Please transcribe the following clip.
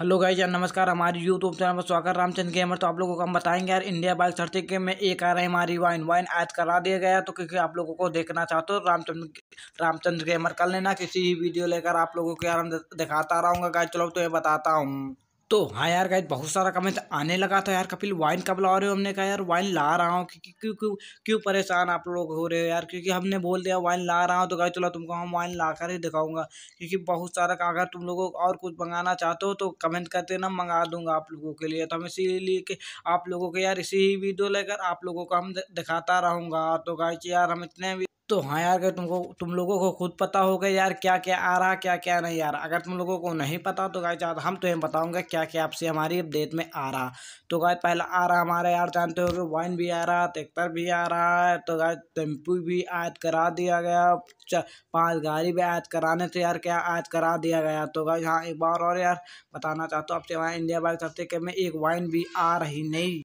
hello guys यार नमस्कार हमारे यूट्यूब चैनल पर स्वागत रामचंद गेमर तो आप लोगों को हम बताएंगे यार इंडिया बाइक के में एक आ रहा है हमारी वाइन वाइन ऐड करा दिया गया तो क्योंकि आप लोगों को देखना चाहते हो रामचंद्र रामचंद्र गेमर कर लेना किसी ही वीडियो लेकर आप लोगों को यार दिखाता रहूँगा गाइज चलो तो ये बताता हूँ तो हाँ यार गाइज बहुत सारा कमेंट आने लगा था यार कपिल वाइन कब ला रहे हो हमने कहा यार वाइन ला रहा हूँ क्यों क्यों क्यों क्यों परेशान आप लोग हो रहे हो यार क्योंकि हमने बोल दिया वाइन ला रहा हूँ तो गाइज चलो तुमको हम वाइन ला कर ही दिखाऊंगा क्योंकि बहुत सारा अगर तुम लोगों को और कुछ मंगाना चाहते हो तो कमेंट करते ना मंगा दूंगा आप लोगों के लिए तो हम इसीलिए कि आप लोगों के यार इसी वीडियो लेकर आप लोगों को हम दिखाता रहूँगा तो गाइज यार हम इतने तो हाँ यार अगर तुमको तुम लोगों को खुद पता होगा यार क्या क्या आ रहा क्या क्या नहीं यार अगर तुम लोगों को नहीं पता तो गाइज हम तुम्हें बताऊँगा क्या क्या क्या आपसे हमारी अपडेट में आ रहा तो गाय पहला आ रहा हमारा यार जानते हो कि वाइन भी आ रहा ट्रैक्टर भी आ रहा है तो गाय टेम्पू भी आयत करा दिया गया पांच गाड़ी भी आयत कराने से यार क्या आयत करा दिया गया तो गाय यहाँ एक बार और यार बताना चाहता हूँ आपसे वहाँ इंडिया बाइक सबसे कि मैं एक वाइन भी आ रही नहीं